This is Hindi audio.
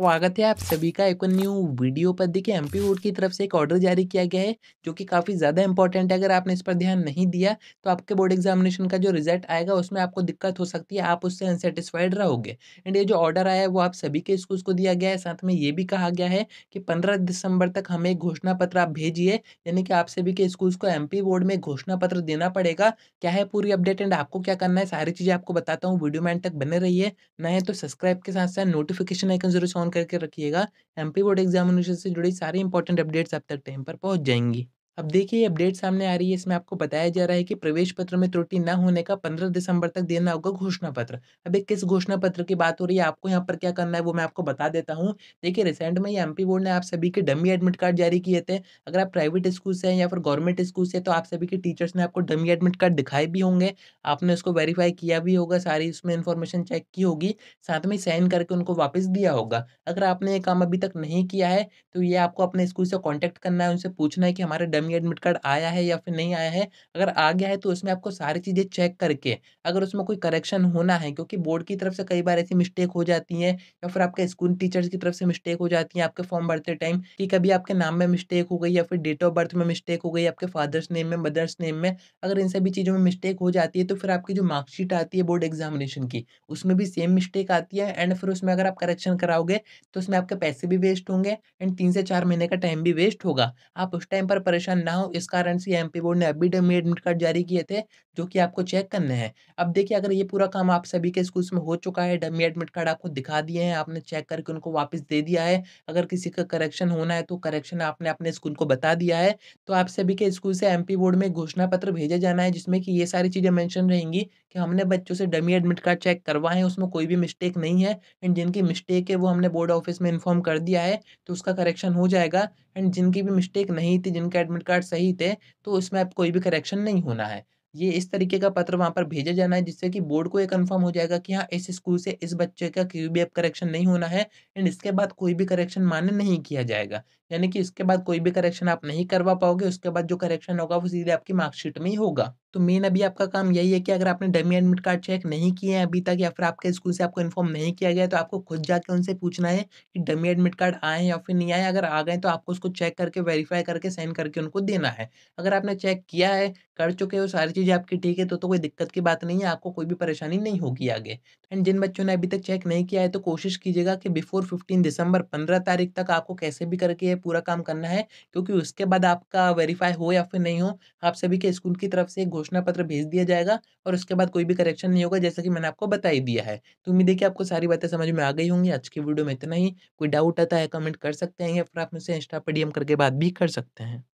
स्वागत है आप सभी का एक न्यू वीडियो पर देखिए पी बोर्ड की तरफ से एक ऑर्डर जारी किया गया है जो कि काफ़ी ज़्यादा इंपॉर्टेंट है अगर आपने इस पर ध्यान नहीं दिया तो आपके बोर्ड एग्जामिनेशन का जो रिजल्ट आएगा उसमें आपको दिक्कत हो सकती है आप उससे अनसेटिस्फाइड रहोगे एंड ये जो ऑर्डर आया है वो आप सभी के स्कूल्स को दिया गया है साथ में ये भी कहा गया है कि पंद्रह दिसंबर तक हमें घोषणा पत्र आप भेजिए यानी कि आप सभी के स्कूल्स को एम बोर्ड में घोषणा पत्र देना पड़ेगा क्या है पूरी अपडेट एंड आपको क्या करना है सारी चीज़ें आपको बताता हूँ वीडियो में तक बने रही है तो सब्सक्राइब के साथ साथ नोटिफिकेशन आइकन जरूर करके रखिएगा एम पी बोर्ड एग्जामिनेशन से जुड़ी सारी इंपॉर्टेंट अपडेट्स आप तक टाइम पर पहुंच जाएंगी अब देखिए अपडेट सामने आ रही है इसमें आपको बताया जा रहा है कि प्रवेश पत्र में त्रुटि न होने का 15 दिसंबर तक देना होगा घोषणा पत्र अब एक किस घोषणा पत्र की बात हो रही है आपको यहाँ पर क्या करना है वो मैं आपको बता देता हूँ देखिए रिसेंट में ये एमपी बोर्ड ने आप सभी के डमी एडमिट कार्ड जारी किए थे अगर आप प्राइवेट स्कूल से हैं या फिर गवर्नमेंट स्कूल से तो आप सभी के टीचर्स ने आपको डमी एडमिट कार्ड दिखाए भी होंगे आपने उसको वेरीफाई किया भी होगा सारी उसमें इन्फॉर्मेशन चेक की होगी साथ में साइन करके उनको वापस दिया होगा अगर आपने ये काम अभी तक नहीं किया है तो ये आपको अपने स्कूल से कॉन्टैक्ट करना है उनसे पूछना है कि हमारे डमी यानी एडमिट कार्ड आया है या फिर नहीं आया है अगर आ गया है तो उसमें आपको सारी चीज़ें चेक करके अगर उसमें कोई करेक्शन होना है क्योंकि बोर्ड की तरफ से कई बार ऐसी मिस्टेक हो जाती है या फिर आपके स्कूल टीचर्स की तरफ से मिस्टेक हो जाती है आपके फॉर्म भरते टाइम कि कभी आपके नाम में मिस्टेक हो गई या फिर डेट ऑफ बर्थ में मिस्टेक हो गई आपके फादर्स नेम में मदर्स नेम में अगर इन सभी चीज़ों में मिस्टेक हो जाती है तो फिर आपकी जो मार्कशीट आती है बोर्ड एग्जामिनेशन की उसमें भी सेम मिस्टेक आती है एंड फिर उसमें अगर आप करेक्शन कराओगे तो उसमें आपके पैसे भी वेस्ट होंगे एंड तीन से चार महीने का टाइम भी वेस्ट होगा आप उस टाइम पर परेशान करना हो इस कारण से एम बोर्ड ने अभी में एडमिट कार्ड जारी किए थे जो कि आपको चेक करने हैं अब देखिए अगर ये पूरा काम आप सभी के स्कूल्स में हो चुका है डमी एडमिट कार्ड आपको दिखा दिए हैं आपने चेक करके उनको वापस दे दिया है अगर किसी का करेक्शन होना है तो करेक्शन आपने अपने स्कूल को बता दिया है तो आप सभी के स्कूल से एम बोर्ड में घोषणा पत्र भेजा जाना है जिसमें कि ये सारी चीज़ें मैंशन रहेंगी कि हमने बच्चों से डमी एडमिट कार्ड चेक करवाए हैं उसमें कोई भी मिस्टेक नहीं है एंड जिनकी मिस्टेक है वो हमने बोर्ड ऑफिस में इन्फॉर्म कर दिया है तो उसका करेक्शन हो जाएगा एंड जिनकी भी मिस्टेक नहीं थी जिनके एडमिट कार्ड सही थे तो उसमें अब कोई भी करेक्शन नहीं होना है ये इस तरीके का पत्र वहाँ पर भेजा जाना है जिससे कि बोर्ड को ये कंफर्म हो जाएगा कि हाँ इस स्कूल से इस बच्चे का क्यों भी अब करेक्शन नहीं होना है एंड इसके बाद कोई भी करेक्शन मान्य नहीं किया जाएगा यानी कि इसके बाद कोई भी करेक्शन आप नहीं करवा पाओगे उसके बाद जो करेक्शन होगा वो सीधे आपकी मार्कशीट में ही होगा तो मेन अभी आपका काम यही है कि अगर आपने डमी एडमिट कार्ड चेक नहीं किए हैं अभी तक या फिर आपके स्कूल से आपको इन्फॉर्म नहीं किया गया तो आपको खुद जाकर उनसे पूछना है कि डमी एडमिट कार्ड आए या फिर नहीं आए अगर आ गए तो आपको उसको चेक करके वेरीफाई करके साइन करके उनको देना है अगर आपने चेक किया है कर चुके हो सारी चीज़ें आपकी ठीक है तो तो कोई दिक्कत की बात नहीं है आपको कोई भी परेशानी नहीं होगी आगे एंड जिन बच्चों ने अभी तक चेक नहीं किया है तो कोशिश कीजिएगा कि बिफोर फिफ्टीन दिसंबर पंद्रह तारीख तक आपको कैसे भी करके ये पूरा काम करना है क्योंकि उसके बाद आपका वेरीफाई हो या फिर नहीं हो आप सभी के स्कूल की तरफ से घोषणा पत्र भेज दिया जाएगा और उसके बाद कोई भी करेक्शन नहीं होगा जैसा कि मैंने आपको बता ही दिया है तो उम्मीद है कि आपको सारी बातें समझ में आ गई होंगी आज की वीडियो में इतना ही कोई डाउट आता है कमेंट कर सकते हैं या फिर आप मुझसे इंस्टा पर डी करके बात भी कर सकते हैं